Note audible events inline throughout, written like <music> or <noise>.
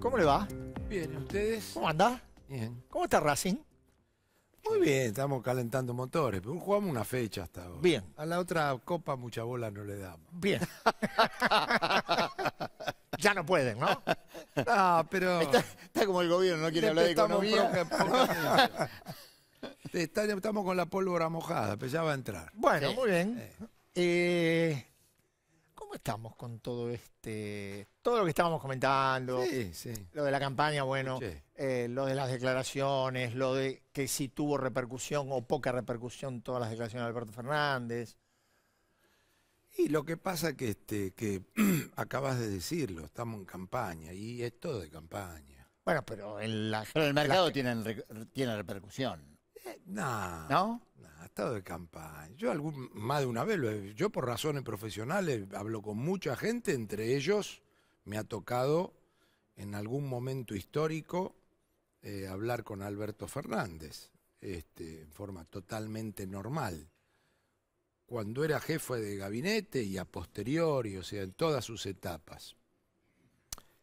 ¿Cómo le va? Bien, ustedes? ¿Cómo anda? Bien. ¿Cómo está Racing? Muy bien, estamos calentando motores. Pero jugamos una fecha hasta ahora. Bien. A la otra copa mucha bola no le damos. Bien. <laughs> ya no pueden, ¿no? Ah, pero... Está, como el gobierno, no quiere hablar de economía. <laughs> estamos con la pólvora mojada, pero ya va a entrar. Bueno, muy bien. Eh, estamos con todo este, todo lo que estábamos comentando? Lo de la campaña, bueno, eh, lo de las declaraciones, lo de que si tuvo repercusión o poca repercusión todas las declaraciones de Alberto Fernández. Y lo que pasa que este, que <clears throat> acabas de decirlo, estamos en campaña y es todo de campaña. Bueno, pero en el mercado tiene, tiene repercusión. No, ¿No? ha estado de campaña. Yo más de una vez, yo por razones profesionales hablo con mucha gente, entre ellos me ha tocado en algún momento histórico eh, hablar con Alberto Fernández, este, en forma totalmente normal. Cuando era jefe de gabinete y a posteriori, o sea, en todas sus etapas.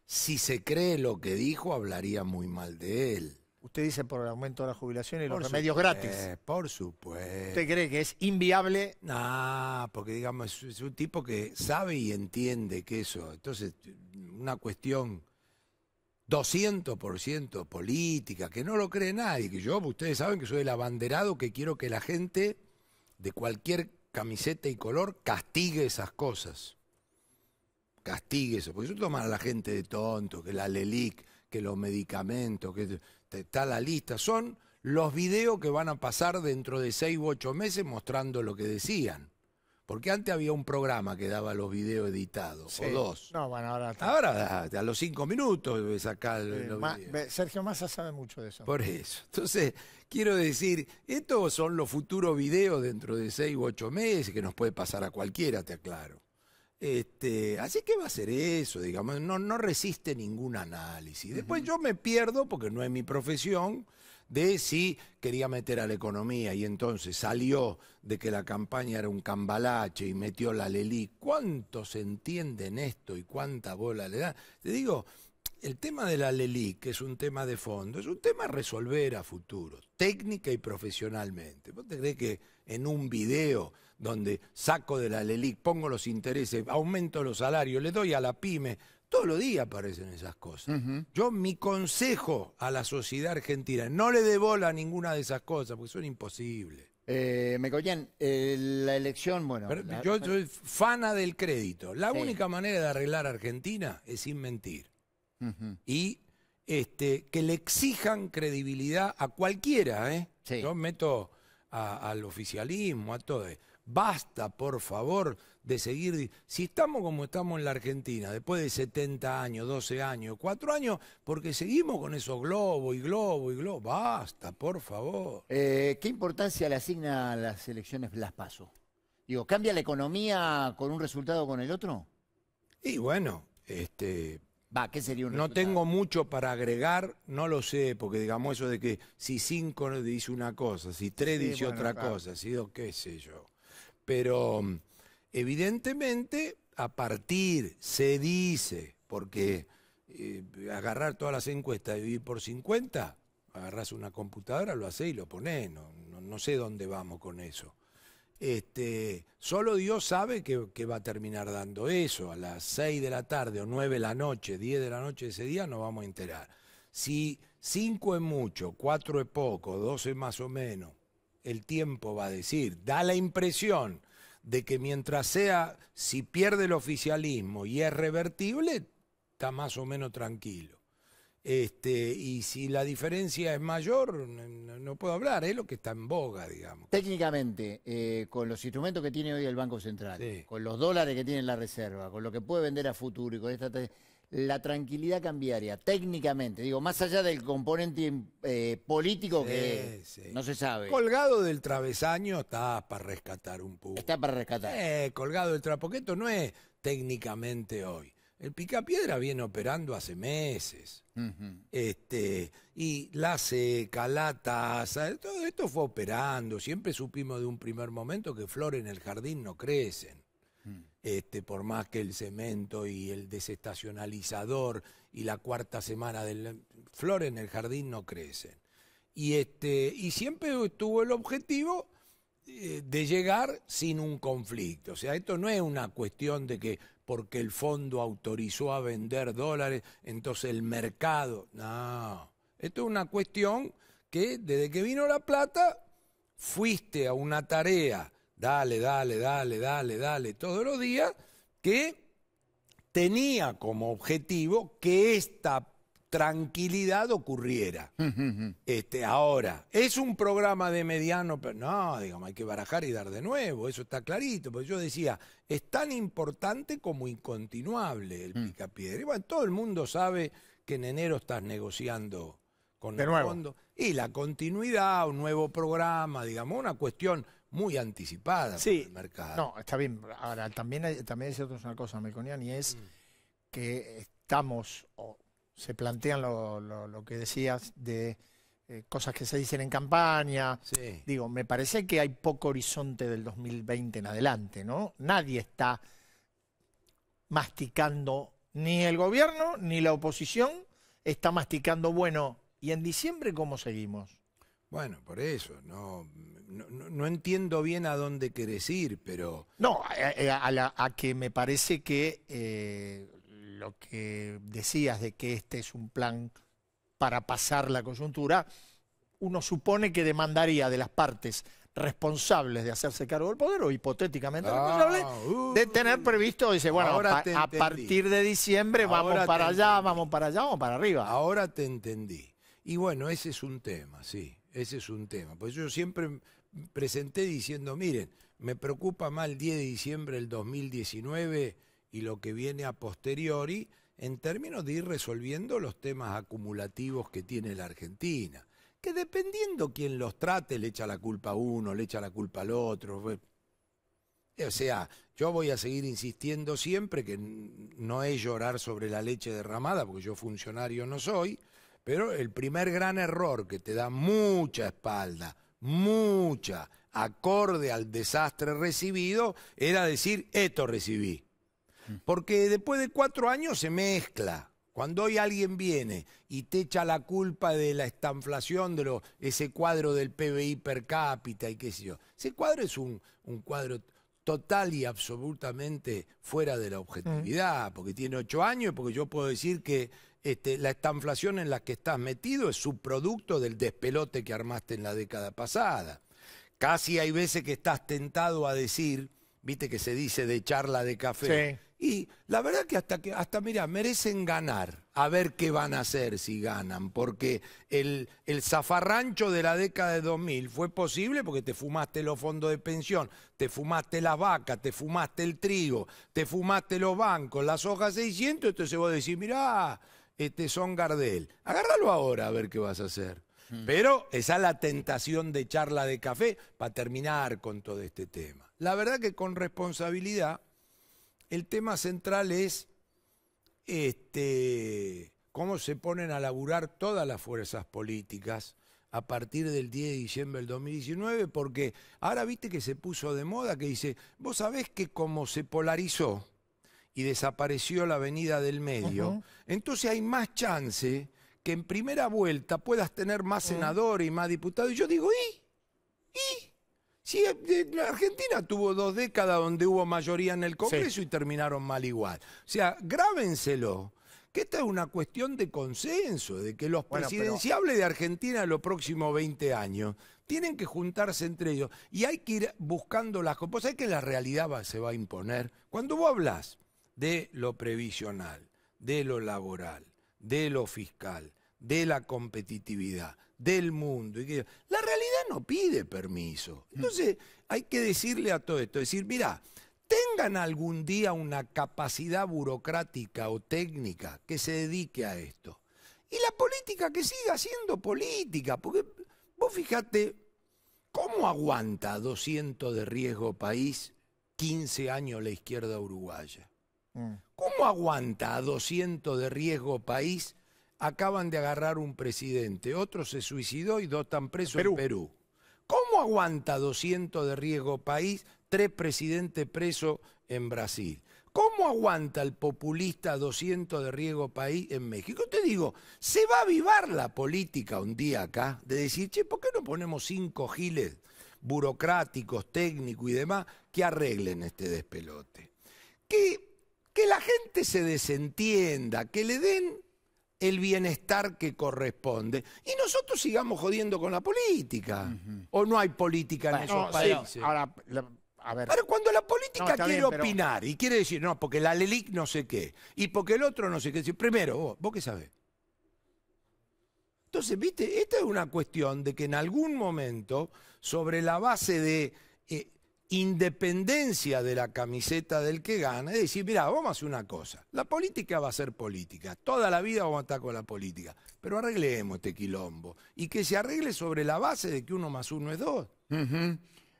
Si se cree lo que dijo, hablaría muy mal de él. Usted dice por el aumento de la jubilación y los remedios gratis. Eh, por supuesto. ¿Usted cree que es inviable? No, porque digamos, es un tipo que sabe y entiende que eso. Entonces, una cuestión 200% política, que no lo cree nadie, que yo, ustedes saben que soy el abanderado que quiero que la gente de cualquier camiseta y color castigue esas cosas. Castigue eso, porque eso toman a la gente de tonto, que la LELIC que los medicamentos, que está la lista, son los videos que van a pasar dentro de seis u ocho meses mostrando lo que decían. Porque antes había un programa que daba los videos editados, o dos. No, ahora... Ahora, ah, a, los cinco minutos sacar Sergio Massa sabe mucho de eso. Por eso. Entonces, quiero decir, estos son los futuros videos dentro de seis u ocho meses, que nos puede pasar a cualquiera, te aclaro. Este, así que va a ser eso, digamos, no, resiste ningún análisis. Después yo me pierdo, porque no es mi profesión, de si quería meter a la economía y entonces salió de que la campaña era un cambalache y metió la Lelí. ¿Cuántos entienden esto y cuánta bola le da? Te digo, el tema de la Lelí, que es un tema de fondo, es un tema a resolver a futuro, técnica y profesionalmente. ¿Vos te crees que en un video donde saco de la LELIC, pongo los intereses, aumento los salarios, le doy a la pyme. Todos los días aparecen esas cosas. Yo, mi consejo a la sociedad argentina, no le dé bola a ninguna de esas cosas, porque son imposibles. Eh, Me cogían eh, la elección, bueno... yo soy fana del crédito. La única manera de arreglar a Argentina es sin mentir. Y este, que le exijan credibilidad a cualquiera, ¿eh? Yo meto al oficialismo, a todo. Basta, por favor, de seguir. Si estamos como estamos en la Argentina, después de 70 años, 12 años, 4 años, porque seguimos con esos globo y globo y globo. Basta, por favor. Eh, ¿Qué importancia le asigna a las elecciones las PASO? Digo, ¿cambia la economía con un resultado con el otro? Y bueno, este, Va, ¿qué sería No tengo mucho para agregar, no lo sé, porque digamos eso de que si cinco dice una cosa, si tres dice otra cosa, si dos, qué sé yo. Pero mm, evidentemente, a partir, se dice, porque eh, agarrar todas las encuestas y vivir por 50, agarras una computadora, lo haces y lo pones, no, no, sé dónde vamos con eso. Este, solo Dios sabe que, va a terminar dando eso. A las 6 de la tarde o 9 de la noche, 10 de la noche ese día, no vamos a enterar. Si 5 es mucho, 4 es poco, 12 más o menos, el tiempo va a decir. Da la impresión de que mientras sea, si pierde el oficialismo y es revertible, está más o menos tranquilo. Este, y si la diferencia es mayor, no, puedo hablar, es lo que está en boga, digamos. Técnicamente, eh, con los instrumentos que tiene hoy el Banco Central, con los dólares que tiene la reserva, con lo que puede vender a futuro y con esta la tranquilidad cambiaria, técnicamente, digo, más allá del componente eh, político que no se sabe. Colgado del travesaño está para rescatar un poco. Está para rescatar. Eh, colgado del trapoqueto no es técnicamente hoy. El picapiedra viene operando hace meses. este, y la seca, eh, eh, todo esto fue operando. Siempre supimos de un primer momento que flores en el jardín no crecen este, por más que el cemento y el desestacionalizador y la cuarta semana del flor en el jardín no crecen. Y, este, y siempre tuvo el objetivo eh, de llegar sin un conflicto. O sea, esto no es una cuestión de que porque el fondo autorizó a vender dólares, entonces el mercado. No, esto es una cuestión que desde que vino la plata fuiste a una tarea dale, dale, dale, dale, dale, todos los días, que tenía como objetivo que esta tranquilidad ocurriera. <laughs> este, ahora, es un programa de mediano, pero no, digamos, hay que barajar y dar de nuevo, eso está clarito, porque yo decía, es tan importante como incontinuable el mm. picapiedre. Y bueno, todo el mundo sabe que en enero estás negociando con el fondo. Y la continuidad, un nuevo programa, digamos, una cuestión muy anticipada sí, el mercado. No, está bien. Ahora, también, hay, también es cierto una cosa, Melconian, y es que estamos, o se plantean lo, que decías de eh, cosas que se dicen en campaña. Digo, me parece que hay poco horizonte del 2020 en adelante, ¿no? Nadie está masticando, ni el gobierno, ni la oposición está masticando, bueno, ¿y en diciembre cómo seguimos? Bueno, por eso, no no, entiendo bien a dónde querés ir, pero... No, a, eh, eh, que me parece que eh, lo que decías de que este es un plan para pasar la coyuntura, uno supone que demandaría de las partes responsables de hacerse cargo del poder o hipotéticamente ah, responsables uh, de tener previsto, dice, bueno, a partir de diciembre vamos para allá, vamos para allá, vamos para arriba. Ahora te entendí. Y bueno, ese es un tema, sí, ese es un tema. Pues yo siempre presenté diciendo, miren, me preocupa más el 10 de diciembre del 2019 y lo que viene a posteriori en términos de ir resolviendo los temas acumulativos que tiene la Argentina. Que dependiendo quién los trate, le echa la culpa a uno, le echa la culpa al otro. O sea, yo voy a seguir insistiendo siempre que no es llorar sobre la leche derramada, porque yo funcionario no soy, pero el primer gran error que te da mucha espalda, mucha, acorde al desastre recibido, era decir, esto recibí. Porque después de cuatro años se mezcla. Cuando hoy alguien viene y te echa la culpa de la estanflación de lo, ese cuadro del PBI per cápita y qué sé yo, ese cuadro es un, un cuadro total y absolutamente fuera de la objetividad, mm. porque tiene ocho años, porque yo puedo decir que este, la estanflación en la que estás metido es subproducto del despelote que armaste en la década pasada. Casi hay veces que estás tentado a decir, viste que se dice de charla de café. Y la verdad que hasta que, hasta mira, merecen ganar, a ver qué van a hacer si ganan, porque el, zafarrancho de la década de 2000 fue posible porque te fumaste los fondos de pensión, te fumaste la vaca, te fumaste el trigo, te fumaste los bancos, las hojas 600, entonces vos decís, mirá, este, son Gardel. Agárralo ahora a ver qué vas a hacer. Pero esa es la tentación de charla de café para terminar con todo este tema. La verdad que con responsabilidad, el tema central es este, cómo se ponen a laburar todas las fuerzas políticas a partir del 10 de diciembre del 2019, porque ahora viste que se puso de moda que dice, vos sabés que como se polarizó, y desapareció la avenida del medio, entonces hay más chance que en primera vuelta puedas tener más senadores y más diputados. Y yo digo, ¿y? ¿Y? Sí, eh, la Argentina tuvo dos décadas donde hubo mayoría en el Congreso y terminaron mal igual. O sea, grábenselo, que esta es una cuestión de consenso, de que los presidenciables de Argentina en los próximos 20 años tienen que juntarse entre ellos y hay que ir buscando las cosas. Pues, que la realidad va, se va a imponer. Cuando vos hablas de lo previsional, de lo laboral, de lo fiscal, de la competitividad, del mundo. Y la realidad no pide permiso. Mm. Entonces hay que decirle a todo esto, decir, mira, tengan algún día una capacidad burocrática o técnica que se dedique a esto. Y la política que siga siendo política, porque vos fíjate, ¿cómo aguanta 200 de riesgo país 15 años la izquierda uruguaya? Mm. ¿Cómo aguanta a 200 de riesgo país? Acaban de agarrar un presidente, otro se suicidó y dos están presos en Perú. ¿Cómo aguanta 200 de riesgo país, tres presidentes presos en Brasil? ¿Cómo aguanta el populista 200 de riesgo país en México? Te digo, se va a avivar la política un día acá de decir, che, ¿por qué no ponemos cinco giles burocráticos, técnicos y demás que arreglen este despelote? ¿Qué que la gente se desentienda, que le den el bienestar que corresponde. Y nosotros sigamos jodiendo con la política. ¿O no hay política en esos países? ahora, cuando la política quiere opinar y quiere decir, no, porque la LELIC no sé qué, y porque el otro no sé qué, primero, vos, ¿vos qué sabés? Entonces, viste, esta es una cuestión de que en algún momento, sobre la base de independencia de la camiseta del que gana, es decir, mira, vamos a hacer una cosa, la política va a ser política, toda la vida vamos a estar con la política, pero arreglemos este quilombo y que se arregle sobre la base de que uno más uno es dos.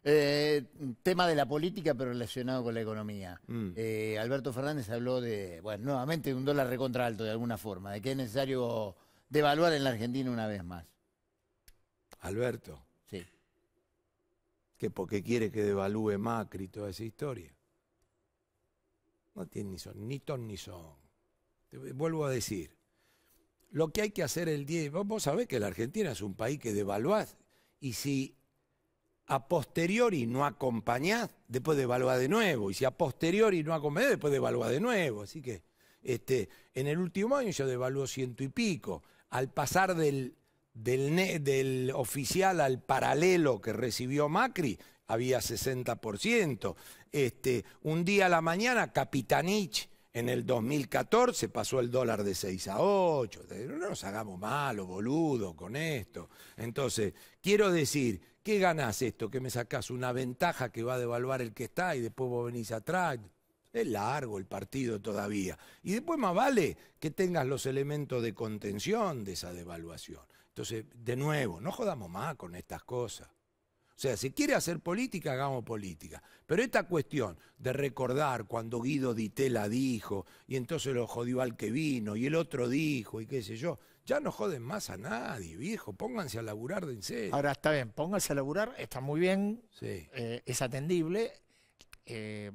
Eh, tema de la política pero relacionado con la economía. Mm. Eh, Alberto Fernández habló de, bueno, nuevamente de un dólar recontra alto de alguna forma, de que es necesario devaluar en la Argentina una vez más. Alberto que porque quiere que devalúe Macri toda esa historia. No tiene ni son, ni ton ni son. vuelvo a decir, lo que hay que hacer el día, vos, sabés que la Argentina es un país que devalúa y si a posteriori no acompañás, después devalúa de nuevo y si a posteriori no acompañás, después devalúa de nuevo. Así que este, en el último año yo devaluó ciento y pico. Al pasar del del, oficial al paralelo que recibió Macri había 60%. Este, un día a la mañana, Capitanich en el 2014 pasó el dólar de 6 a 8. No nos hagamos malos, boludo, con esto. Entonces, quiero decir, ¿qué ganás esto? Que me sacás una ventaja que va a devaluar el que está y después vos venís atrás. Es largo el partido todavía. Y después más vale que tengas los elementos de contención de esa devaluación. Entonces, de nuevo, no jodamos más con estas cosas. O sea, si quiere hacer política, hagamos política. Pero esta cuestión de recordar cuando Guido Ditela dijo, y entonces lo jodió al que vino, y el otro dijo, y qué sé yo, ya no joden más a nadie, viejo. Pónganse a laburar de en serio. Ahora está bien, pónganse a laburar, está muy bien, eh, es atendible. Eh,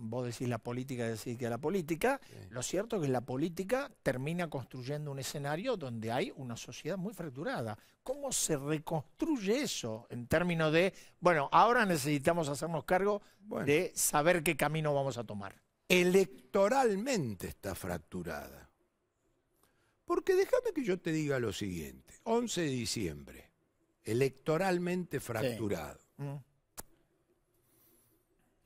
vos decís la política, decís que la política, lo cierto es que la política termina construyendo un escenario donde hay una sociedad muy fracturada. ¿Cómo se reconstruye eso en términos de, bueno, ahora necesitamos hacernos cargo de saber qué camino vamos a tomar? Electoralmente está fracturada. Porque déjame que yo te diga lo siguiente, 11 de diciembre, electoralmente fracturado. Mm.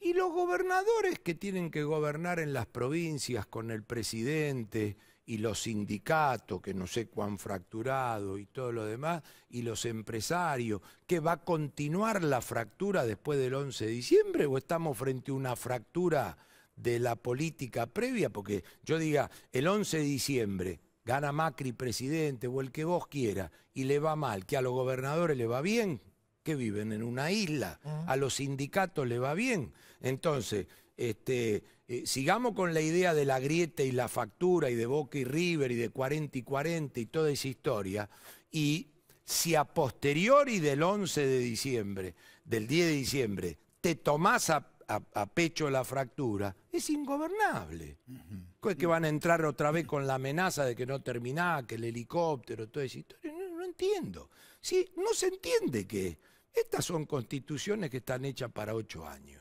Y los gobernadores que tienen que gobernar en las provincias con el presidente y los sindicatos, que no sé cuán fracturado y todo lo demás, y los empresarios, que va a continuar la fractura después del 11 de diciembre o estamos frente a una fractura de la política previa? Porque yo diga, el 11 de diciembre gana Macri presidente o el que vos quiera y le va mal, que a los gobernadores le va bien, que viven en una isla. A los sindicatos le va bien. Entonces, este, eh, sigamos con la idea de la grieta y la factura y de Boca y River y de 40 y 40 y toda esa historia. Y si a posteriori del 11 de diciembre, del 10 de diciembre, te tomás a, pecho la fractura, es ingobernable. Pues que van a entrar otra vez con la amenaza de que no terminás, que el helicóptero, toda esa historia. No, no entiendo. Sí, no se entiende que estas son constituciones que están hechas para ocho años.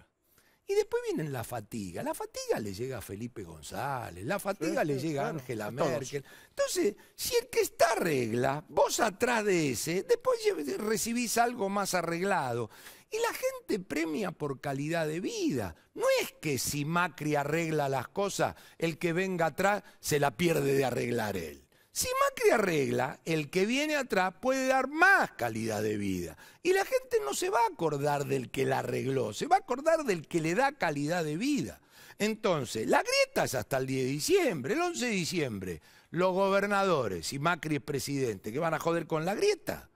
Y después vienen la fatiga. La fatiga le llega a Felipe González, la fatiga le llega a Angela Merkel. Entonces, si el que está arregla, vos atrás de ese, después recibís algo más arreglado. Y la gente premia por calidad de vida. No es que si Macri arregla las cosas, el que venga atrás se la pierde de arreglar él. Si Macri arregla, el que viene atrás puede dar más calidad de vida. Y la gente no se va a acordar del que la arregló, se va a acordar del que le da calidad de vida. Entonces, la grieta es hasta el 10 de diciembre, el 11 de diciembre. Los gobernadores, si Macri es presidente, que van a joder con la grieta.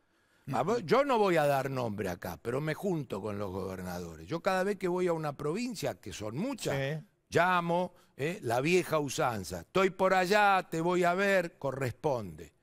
Ah, yo no voy a dar nombre acá, pero me junto con los gobernadores. Yo cada vez que voy a una provincia, que son muchas, Llamo, ¿eh? la vieja usanza. Estoy por allá, te voy a ver, corresponde.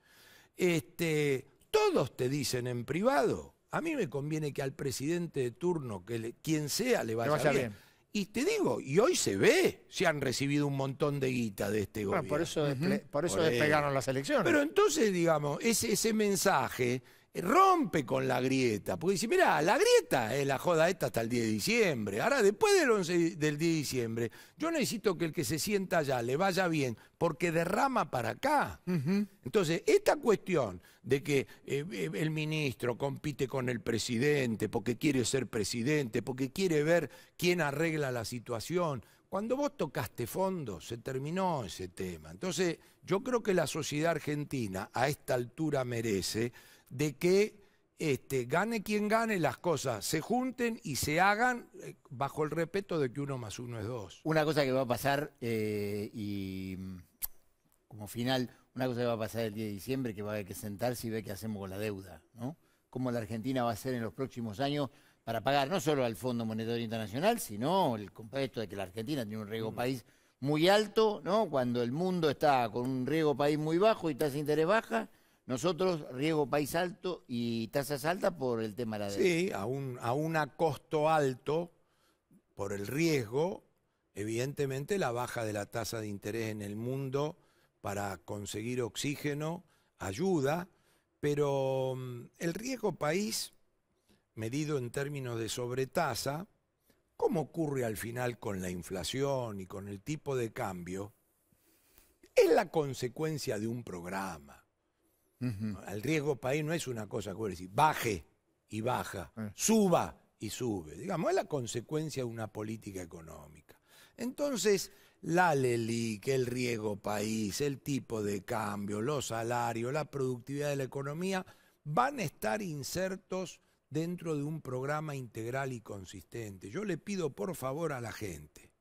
Este, todos te dicen en privado. A mí me conviene que al presidente de turno, que quien sea, le vaya, a bien. Y te digo, y hoy se ve, si han recibido un montón de guita de este gobierno. Por eso, despegaron las elecciones. Pero entonces, digamos, ese, ese mensaje rompe con la grieta, porque dice, mira la grieta es la joda esta hasta el 10 de diciembre, ahora después del, 11, del 10 de diciembre, yo necesito que el que se sienta allá le vaya bien, porque derrama para acá. Entonces, esta cuestión de que eh, eh, el ministro compite con el presidente, porque quiere ser presidente, porque quiere ver quién arregla la situación, cuando vos tocaste fondo, se terminó ese tema. Entonces, yo creo que la sociedad argentina a esta altura merece de que este, gane quien gane, las cosas se junten y se hagan eh, bajo el respeto de que uno más uno es dos. Una cosa que va a pasar, eh, y como final, una cosa que va a pasar el día de diciembre, que va a haber que sentarse y ver qué hacemos con la deuda, ¿no? Cómo la Argentina va a ser en los próximos años para pagar no solo al Fondo Monetario Internacional, sino el completo de que la Argentina tiene un riesgo mm. país muy alto, ¿no? Cuando el mundo está con un riesgo país muy bajo y tasa de interés baja, nosotros riesgo país alto y tasas altas por el tema de la deuda. Sí, a un, a costo alto por el riesgo, evidentemente la baja de la tasa de interés en el mundo para conseguir oxígeno ayuda, pero mm, el riesgo país, medido en términos de sobretasa, ¿cómo ocurre al final con la inflación y con el tipo de cambio? Es la consecuencia de un programa. El Al riesgo país no es una cosa que decir, baje y baja, eh. suba y sube. Digamos, es la consecuencia de una política económica. Entonces, la que el riesgo país, el tipo de cambio, los salarios, la productividad de la economía, van a estar insertos dentro de un programa integral y consistente. Yo le pido por favor a la gente,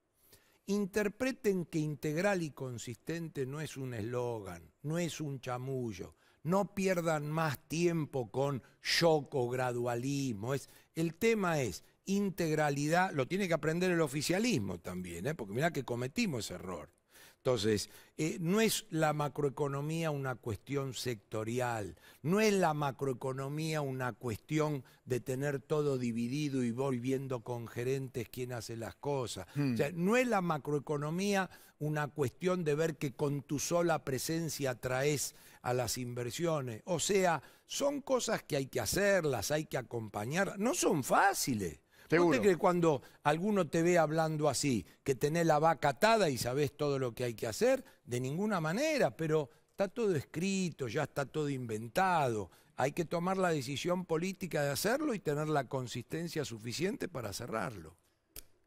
interpreten que integral y consistente no es un eslogan, no es un chamullo, no pierdan más tiempo con o gradualismo. Es, el tema es integralidad, lo tiene que aprender el oficialismo también, ¿eh? porque mirá que cometimos error. Entonces, eh, no es la macroeconomía una cuestión sectorial, no es la macroeconomía una cuestión de tener todo dividido y voy viendo con gerentes quién hace las cosas. Hmm. no es la macroeconomía una cuestión de ver que con tu sola presencia traes a las inversiones. O sea, son cosas que hay que hacerlas, hay que acompañar. No son fáciles. ¿Seguro? ¿No te crees cuando alguno te ve hablando así, que tenés la vaca atada y sabés todo lo que hay que hacer? De ninguna manera, pero está todo escrito, ya está todo inventado. Hay que tomar la decisión política de hacerlo y tener la consistencia suficiente para cerrarlo.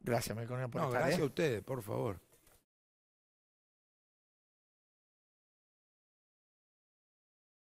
Gracias, Melconia, por no, Gracias ¿eh? a ustedes, por favor.